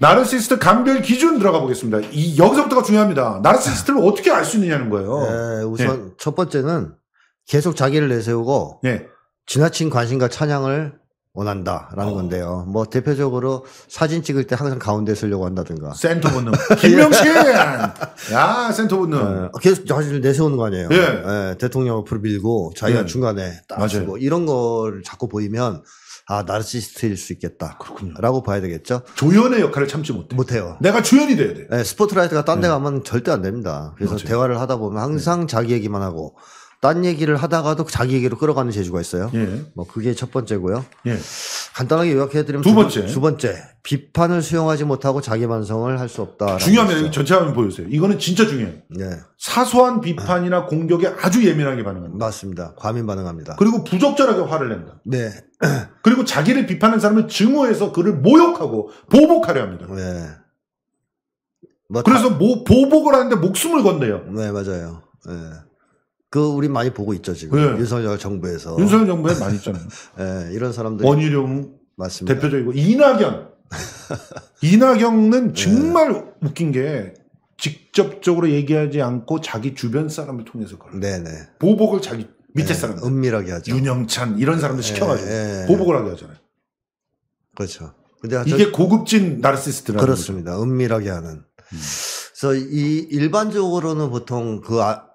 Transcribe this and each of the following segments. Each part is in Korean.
나르시스트 감별 기준 들어가 보겠습니다. 이, 여기서부터가 중요합니다. 나르시스트를 어떻게 알 수 있느냐는 거예요. 네, 우선 네. 첫 번째는 계속 자기를 내세우고 네. 지나친 관심과 찬양을 원한다라는 어. 건데요. 뭐 대표적으로 사진 찍을 때 항상 가운데 서려고 한다든가. 센터 본능. 김명식. 야 센터 본능. 네, 계속 자신을 내세우는 거 아니에요. 예. 네, 대통령 앞으로 밀고 자기가 예. 중간에 딱 맞아요. 고 뭐 이런 걸 자꾸 보이면 아 나르시스트일 수 있겠다. 그렇군요.라고 봐야 되겠죠. 조연의 역할을 참지 못해. 못해요. 내가 주연이 돼야 돼. 네, 스포트라이트가 딴데 네. 가면 절대 안 됩니다. 그래서 맞아요. 대화를 하다 보면 항상 네. 자기 얘기만 하고 딴 얘기를 하다가도 자기 얘기로 끌어가는 재주가 있어요. 예. 뭐 그게 첫 번째고요. 예. 간단하게 요약해드리면 두 번째. 두 번째. 비판을 수용하지 못하고 자기 반성을 할 수 없다. 중요합니다. 전체 화면 보여주세요. 이거는 진짜 중요해요. 네. 사소한 비판이나 공격에 아주 예민하게 반응합니다. 맞습니다. 과민 반응합니다. 그리고 부적절하게 화를 낸다. 네. 그리고 자기를 비판하는 사람을 증오해서 그를 모욕하고 보복하려 합니다. 네. 뭐 그래서 다... 뭐 보복을 하는데 목숨을 건네요. 네, 맞아요. 네. 그 우리 많이 보고 있죠 지금 네. 윤석열 정부에서 윤석열 정부에 많이 있잖아요. 네, 이런 사람들 원희룡 맞습니다. 대표적이고 이낙연 이낙연은 네. 정말 네. 웃긴 게 직접적으로 얘기하지 않고 자기 주변 사람을 통해서 걸어 네네. 보복을 자기 밑에 네, 사람 은밀하게 하죠. 윤영찬 이런 사람들 네, 시켜가지고 보복을 하게 하잖아요. 그렇죠. 근데 이게 고급진 나르시스트라는 그렇습니다. 거죠. 은밀하게 하는. 음. 그래서 이 일반적으로는 보통 그 아,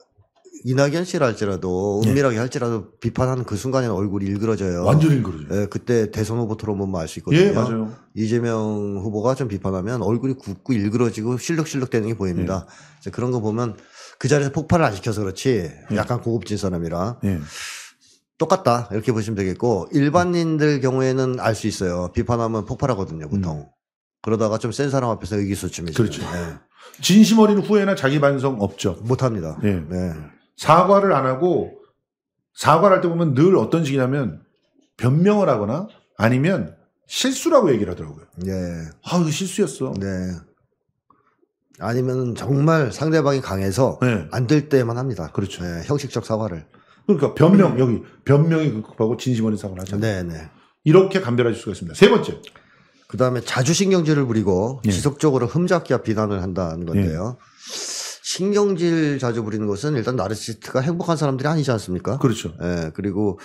이낙연 씨라 할지라도 네. 은밀하게 예. 할지라도 비판하는 그 순간에 얼굴이 일그러져요. 완전 일그러져요. 예, 그때 대선 후보 토론만 뭐 알수 있거든요. 예, 맞아요. 이재명 후보가 좀 비판하면 얼굴이 굳고 일그러지고 실룩실룩 되는 게 보입니다. 예. 그런 거 보면 그 자리에서 폭발을 안 시켜서 그렇지 네. 약간 고급진 사람이라. 똑같다 이렇게 보시면 되겠고 일반인들 경우에는 알 수 있어요. 비판하면 폭발하거든요 음. 보통. 음. 그러다가 좀 센 사람 앞에서 의기소침해지죠. 그렇죠. 네. 진심 어린 후회나 자기 반성 없죠. 못합니다. 네. 네. 사과를 안 하고 사과를 할 때 보면 늘 어떤 식이냐면 변명을 하거나 아니면 실수라고 얘기를 하더라고요. 네. 아, 이거 실수였어. 네. 아니면 정말 상대방이 강해서 네. 안될 때만 합니다. 그렇죠. 네, 형식적 사과를. 그러니까 변명 여기 변명이 급급하고 진심 어린 사과를 하잖아요. 네네. 이렇게 감별하실 수가 있습니다. 세 번째. 그다음에 자주 신경질을 부리고 네. 지속적으로 흠잡기와 비난을 한다는 예. 건데요. 네. 신경질 자주 부리는 것은 일단 나르시스트가 행복한 사람들이 아니지 않습니까? 그렇죠. 예, 그리고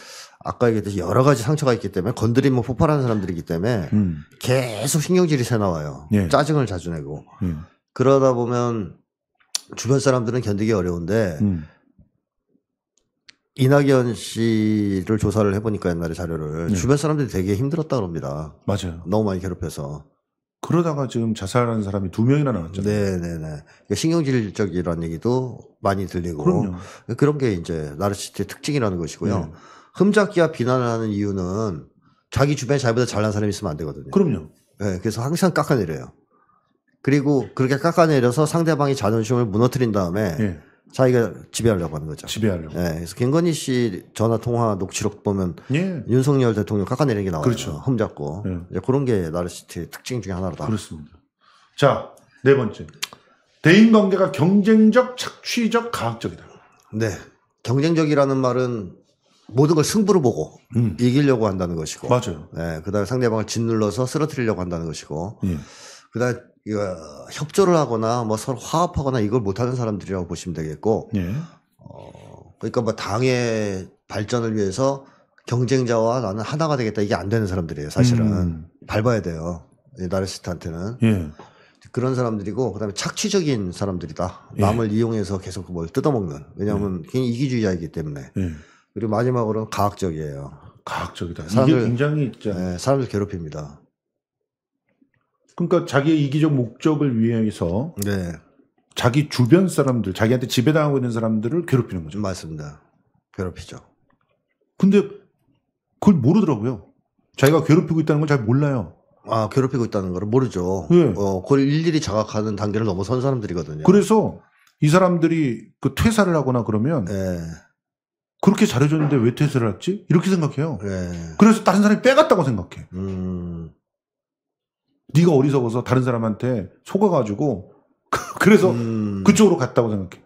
아까 얘기했듯이 여러 가지 상처가 있기 때문에 건드리면 뭐 폭발하는 사람들이기 때문에 음. 계속 신경질이 새 나와요. 예. 짜증을 자주 내고 음. 그러다 보면 주변 사람들은 견디기 어려운데 음. 이낙연 씨를 조사를 해보니까 옛날에 자료를 네. 주변 사람들이 되게 힘들었다 고합니다 맞아요. 너무 많이 괴롭혀서. 그러다가 지금 자살하는 사람이 두 명이나 나왔잖아요. 네네네. 네, 네. 그러니까 신경질적이라는 얘기도 많이 들리고 그럼요. 그런 게 이제 나르시스트의 특징이라는 것이고요. 네. 흠잡기와 비난하는 을 이유는 자기 주변에 자기보다 잘난 사람이 있으면 안 되거든요. 그럼요. 네, 그래서 항상 깎아내려요. 그리고 그렇게 깎아내려서 상대방의 자존심을 무너뜨린 다음에 네. 자기가 지배하려고 하는 거죠. 지배하려고. 예. 그래서 김건희 씨 전화 통화 녹취록 보면 예. 윤석열 대통령 깎아내리는 게 나와요. 그렇죠. 흠잡고. 예. 그런 게 나르시티의 특징 중에 하나로다. 그렇습니다. 자, 네 번째. 대인 관계가 경쟁적, 착취적, 가학적이다. 네. 경쟁적이라는 말은 모든 걸 승부를 보고 음. 이기려고 한다는 것이고. 맞아요. 예. 그다음에 상대방을 짓눌러서 쓰러뜨리려고 한다는 것이고. 예. 그다음에 이거 협조를 하거나 뭐 서로 화합하거나 이걸 못하는 사람들이라고 보시면 되겠고, 예. 어, 그러니까 뭐 당의 발전을 위해서 경쟁자와 나는 하나가 되겠다 이게 안 되는 사람들이에요. 사실은 음. 밟아야 돼요. 나르시스트한테는 예. 그런 사람들이고 그다음에 착취적인 사람들이다. 예. 남을 예. 이용해서 계속 뭘 뜯어먹는. 왜냐하면 예. 음. 굉장히 이기주의자이기 때문에. 예. 그리고 마지막으로는 과학적이에요. 과학적이다. 사람들, 굉장히 있죠. 네, 사람들 괴롭힙니다. 그러니까 자기의 이기적 목적을 위해서 네. 자기 주변 사람들, 자기한테 지배당하고 있는 사람들을 괴롭히는 거죠. 맞습니다. 괴롭히죠. 근데 그걸 모르더라고요. 자기가 괴롭히고 있다는 걸 잘 몰라요. 아, 괴롭히고 있다는 걸 모르죠. 네. 어, 그걸 일일이 자각하는 단계를 넘어선 사람들이거든요. 그래서 이 사람들이 그 퇴사를 하거나 그러면 네. 그렇게 잘해줬는데 왜 퇴사를 했지? 이렇게 생각해요. 네. 그래서 다른 사람이 빼갔다고 생각해. 음... 네가 어리석어서 다른 사람한테 속아가지고 그래서 음. 그쪽으로 갔다고 생각해.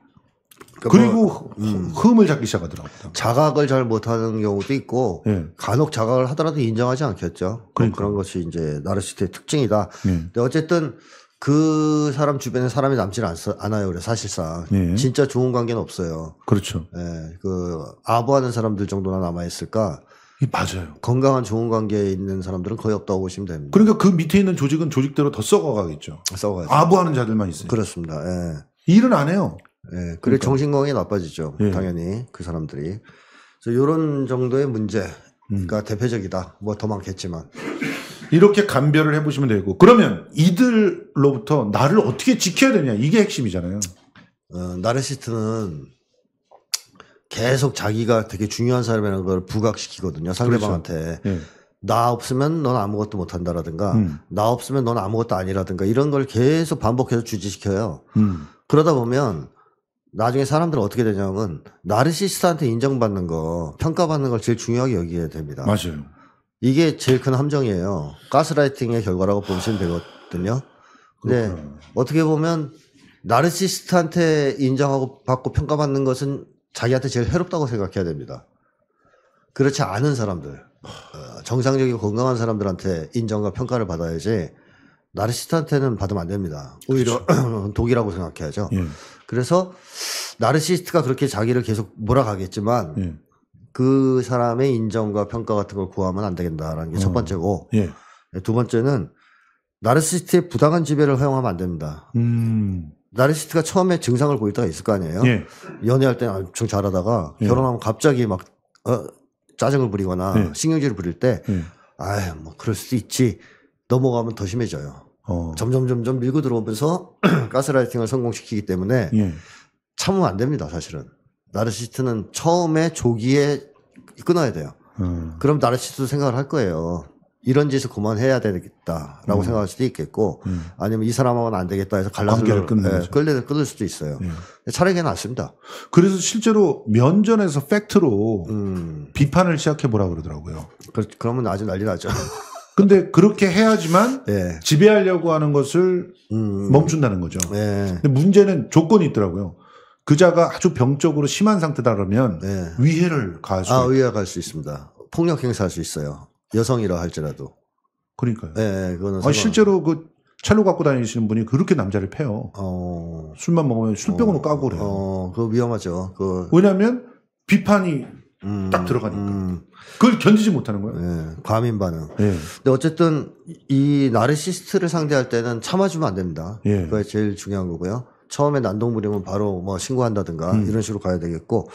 그 그리고 뭐, 음. 흠을 잡기 시작하더라고요. 자각을 잘 못하는 경우도 있고 예. 간혹 자각을 하더라도 인정하지 않겠죠. 뭐 그러니까. 그런 것이 이제 나르시스트의 특징이다. 예. 근데 어쨌든 그 사람 주변에 사람이 남질 않, 않아요. 그래 사실상 예. 진짜 좋은 관계는 없어요. 그렇죠. 예, 그 아부하는 사람들 정도나 남아 있을까. 맞아요. 건강한 좋은 관계에 있는 사람들은 거의 없다고 보시면 됩니다. 그러니까 그 밑에 있는 조직은 조직대로 더 썩어가겠죠. 썩어가죠. 아부하는 자들만 있어요. 그렇습니다. 예. 일은 안 해요. 예. 그래 그러니까. 정신 건강이 나빠지죠. 예. 당연히 그 사람들이. 그래서 이런 정도의 문제가 음. 대표적이다. 뭐 더 많겠지만. 이렇게 감별을 해보시면 되고 그러면 이들로부터 나를 어떻게 지켜야 되냐 이게 핵심이잖아요. 어, 나르시스트는 계속 자기가 되게 중요한 사람이라는 걸 부각시키거든요. 상대방한테. 그렇죠. 예. 나 없으면 넌 아무것도 못한다라든가 음. 나 없으면 넌 아무것도 아니라든가 이런 걸 계속 반복해서 주지시켜요. 음. 그러다 보면 나중에 사람들은 어떻게 되냐면 나르시스트한테 인정받는 거 평가받는 걸 제일 중요하게 여기게 됩니다. 맞아요. 이게 제일 큰 함정이에요. 가스라이팅의 결과라고 보시면 되거든요. 근데 그렇구나. 어떻게 보면 나르시스트한테 인정하고 받고 평가받는 것은 자기한테 제일 해롭다고 생각해야 됩니다. 그렇지 않은 사람들, 정상적이고 건강한 사람들한테 인정과 평가를 받아야지 나르시스트한테는 받으면 안 됩니다. 오히려 독이라고 생각해야죠. 예. 그래서 나르시스트가 그렇게 자기를 계속 몰아가겠지만 예. 그 사람의 인정과 평가 같은 걸 구하면 안 되겠다라는 게첫 어. 음. 번째고 예. 두 번째는 나르시스트의 부당한 지배를 허용하면 안 됩니다. 음. 나르시스트가 처음에 증상을 보일 때가 있을 거 아니에요. 예. 연애할 때 엄청 잘하다가 예. 결혼하면 갑자기 막 어, 짜증을 부리거나 예. 신경질을 부릴 때, 예. 아유 뭐 그럴 수도 있지 넘어가면 더 심해져요. 어. 점점 점점 밀고 들어오면서 가스라이팅을 성공시키기 때문에 예. 참으면 안 됩니다. 사실은 나르시스트는 처음에 조기에 끊어야 돼요. 음. 그럼 나르시스트 생각을 할 거예요. 이런 짓을 그만해야 되겠다라고 음. 생각할 수도 있겠고 음. 아니면 이 사람하고는 안 되겠다 해서 갈라서를 예, 끌려 끌릴 수도 있어요. 예. 차라리 그게 낫습니다. 그래서 실제로 면전에서 팩트로 음. 비판을 시작해 보라 그러더라고요. 그, 러면 아주 난리 나죠. 근데 그렇게 해야지만 예. 지배하려고 하는 것을 음. 멈춘다는 거죠. 예. 근데 문제는 조건이 있더라고요. 그자가 아주 병적으로 심한 상태다 그러면 예. 위해를 가할 수 아, 위해 갈수 있습니다. 폭력 행사할 수 있어요. 여성이라 할지라도. 그러니까요. 예, 예 그거는. 아, 실제로 그 찰로 갖고 다니시는 분이 그렇게 남자를 패요. 어... 술만 먹으면 술병으로 어... 까고 그래요. 어, 그거 위험하죠. 그 왜냐하면 비판이 음... 딱 들어가니까. 음... 그걸 견디지 못하는 거예요. 예, 과민 반응. 예. 근데 어쨌든 이 나르시스트를 상대할 때는 참아주면 안 됩니다. 예. 그게 제일 중요한 거고요. 처음에 난동 부리면 바로 뭐 신고한다든가 음. 이런 식으로 가야 되겠고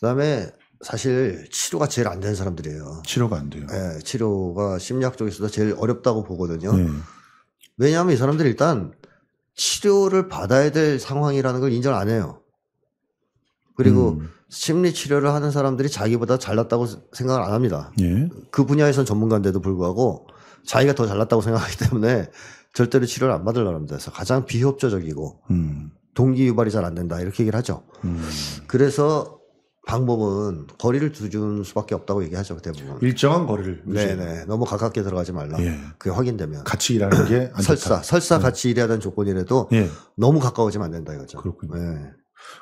그다음에 사실 치료가 제일 안 되는 사람들이에요. 치료가 안 돼요. 네, 치료가 심리학 쪽에서도 제일 어렵다고 보거든요. 네. 왜냐하면 이 사람들이 일단 치료를 받아야 될 상황이라는 걸 인정 안 해요. 그리고 음. 심리 치료를 하는 사람들이 자기보다 잘났다고 생각을 안 합니다. 예. 그 분야에선 전문가인데도 불구하고 자기가 더 잘났다고 생각하기 때문에 절대로 치료를 안받을 사람들 에서 가장 비협조적이고 음. 동기 유발이 잘 안 된다 이렇게 얘기를 하죠. 음. 그래서 방법은 거리를 두는 수밖에 없다고 얘기하죠 그 대부분. 일정한 거리를. 네네. 유지 너무 가깝게 들어가지 말라. 예. 그게 확인되면. 같이 일하는 게 설사 설사 네. 같이 일하야는 조건이라도 예. 너무 가까워지면 안 된다 이거죠. 그렇군요. 네.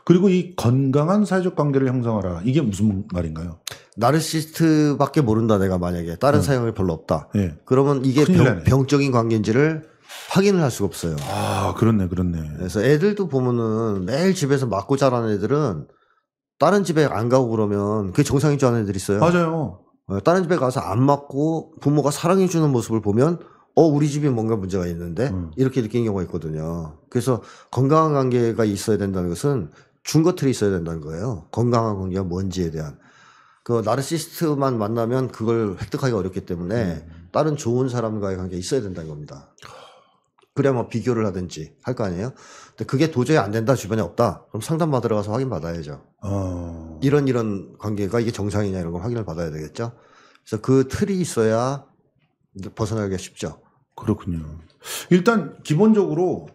그리고 이 건강한 사회적 관계를 형성하라 이게 무슨 말인가요? 나르시스트밖에 모른다 내가 만약에 다른 네. 예. 사용이 별로 없다. 네. 그러면 이게 병, 적인 관계인지를 확인을 할 수가 없어요. 아 그렇네 그렇네. 그래서 애들도 보면은 매일 집에서 맞고 자란 애들은 다른 집에 안 가고 그러면 그게 정상인 줄 아는 애들 있어요. 맞아요. 어, 다른 집에 가서 안 맞고 부모가 사랑해 주는 모습을 보면 어 우리 집이 뭔가 문제가 있는데 음. 이렇게 느끼는 경우가 있거든요. 그래서 건강한 관계가 있어야 된다는 것은 중거틀이 있어야 된다는 거예요. 건강한 관계가 뭔지에 대한 그 나르시스트만 만나면 그걸 획득하기 어렵기 때문에 음. 다른 좋은 사람과의 관계가 있어야 된다는 겁니다. 그래야 뭐 비교를 하든지 할 거 아니에요. 근데 그게 도저히 안 된다 주변에 없다. 그럼 상담 받으러 가서 확인 받아야죠. 어... 이런 이런 관계가 이게 정상이냐 이런 걸 확인을 받아야 되겠죠. 그래서 그 틀이 있어야 벗어나기가 쉽죠. 그렇군요. 일단 기본적으로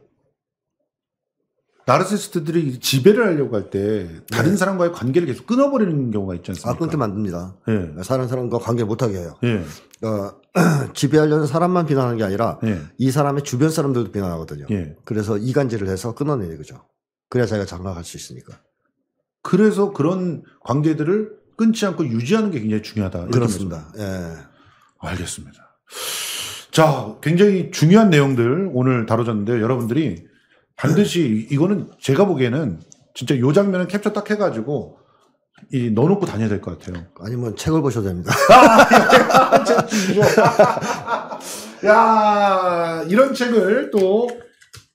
나르시스트들이 지배를 하려고 할 때 다른 네. 사람과의 관계를 계속 끊어버리는 경우가 있지 아, 않습니까? 아, 끊게 만듭니다. 예. 다른 사람과 관계를 못하게 해요. 예. 그러니까 지배하려는 사람만 비난하는 게 아니라 예. 이 사람의 주변 사람들도 비난하거든요. 예. 그래서 이간질을 해서 끊어내는 거죠. 그래야 자기가 장가갈 수 있으니까. 그래서 그런 관계들을 끊지 않고 유지하는 게 굉장히 중요하다. 그렇습니다. 예. 알겠습니다. 자, 굉장히 중요한 내용들 오늘 다뤄졌는데요. 여러분들이 반드시 이거는 제가 보기에는 진짜 요 장면을 캡처 딱 해가지고 이 넣어놓고 다녀야 될 것 같아요. 아니면 책을 보셔도 됩니다. 아, 예. 야 이런 책을 또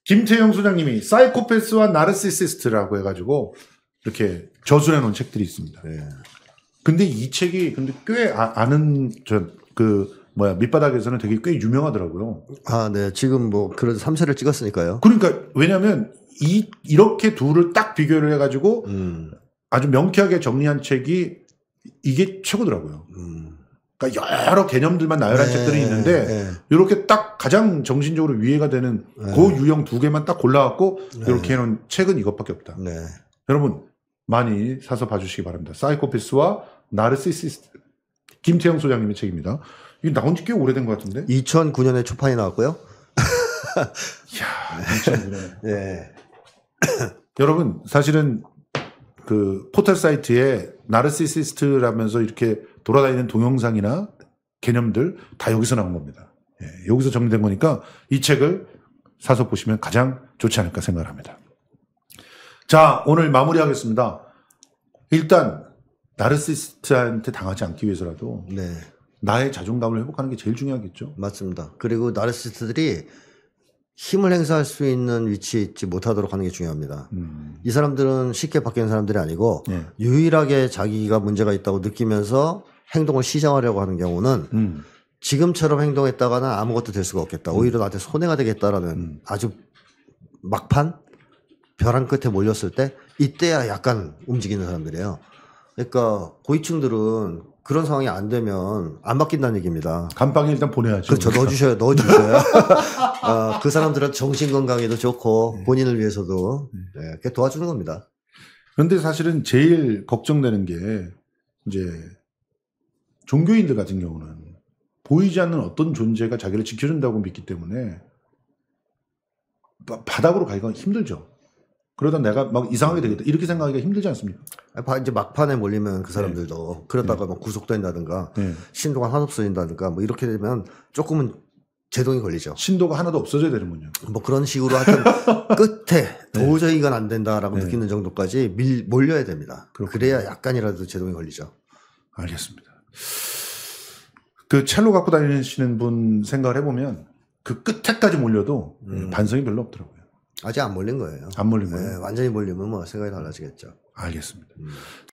김태영 소장님이 사이코패스와 나르시시스트라고 해가지고 이렇게 저술해 놓은 책들이 있습니다. 네. 근데 이 책이 근데 꽤 아, 는저그 뭐야 밑바닥에서는 되게 꽤 유명하더라고요. 아, 네. 지금 뭐그런 3세를 찍었으니까요. 그러니까 왜냐면 하이 이렇게 둘을 딱 비교를 해가지고 음. 아주 명쾌하게 정리한 책이 이게 최고더라고요. 음. 그러니까 여러 개념들만 나열한 네, 책들이 있는데 네. 이렇게 딱 가장 정신적으로 위해가 되는 네. 그 유형 두 개만 딱골라왔고 이렇게 네. 해놓은 책은 이것밖에 없다. 네. 여러분 많이 사서 봐주시기 바랍니다. 사이코패스와 나르시시스트 김태형 소장님의 책입니다. 이게 나온 지 꽤 오래된 것 같은데? 2009년에 초판이 나왔고요. 이야, 2009년에. 네. 여러분 사실은 그 포털 사이트에 나르시시스트라면서 이렇게 돌아다니는 동영상이나 개념들 다 여기서 나온 겁니다. 예, 여기서 정리된 거니까 이 책을 사서 보시면 가장 좋지 않을까 생각을 합니다. 자, 오늘 마무리하겠습니다. 일단 나르시스트한테 시 당하지 않기 위해서라도 네. 나의 자존감을 회복하는 게 제일 중요하겠죠. 맞습니다. 그리고 나르시스트들이 시 힘을 행사할 수 있는 위치에 있지 못하도록 하는 게 중요합니다. 음. 이 사람들은 쉽게 바뀌는 사람들이 아니고 네. 유일하게 자기가 문제가 있다고 느끼면서 행동을 시정하려고 하는 경우는 음. 지금처럼 행동했다가는 아무것도 될 수가 없겠다. 음. 오히려 나한테 손해가 되겠다라는 음. 아주 막판 벼랑 끝에 몰렸을 때 이때야 약간 움직이는 사람들이에요. 그러니까 고위층들은 그런 상황이 안 되면 안 바뀐다는 얘기입니다. 감방에 일단 보내야죠. 그렇죠. 넣어주셔야 넣어주셔요. 어, 그 사람들은 정신 건강에도 좋고 네. 본인을 위해서도 네, 네 도와주는 겁니다. 그런데 사실은 제일 걱정되는 게 이제 종교인들 같은 경우는 보이지 않는 어떤 존재가 자기를 지켜준다고 믿기 때문에 바닥으로 가기가 힘들죠. 그러다 내가 막 이상하게 음. 되겠다 이렇게 생각하기가 힘들지 않습니까? 아, 이제 막판에 몰리면 그 사람들도 네. 그러다가 네. 막 구속된다든가 네. 신도가 한나 없어진다든가 뭐 이렇게 되면 조금은 제동이 걸리죠. 신도가 하나도 없어져야 되는군요. 뭐 그런 식으로 하여튼 끝에 네. 도저히 이건 안 된다라고 네. 느끼는 정도까지 밀, 몰려야 됩니다. 그렇군요. 그래야 약간이라도 제동이 걸리죠. 알겠습니다. 그 첼로 갖고 다니시는 분 생각을 해보면 그 끝에까지 몰려도 음. 반성이 별로 없더라고요. 아직 안 몰린 거예요. 안 몰린 거예요. 네, 완전히 몰리면 뭐 생각이 달라지겠죠. 알겠습니다. 음.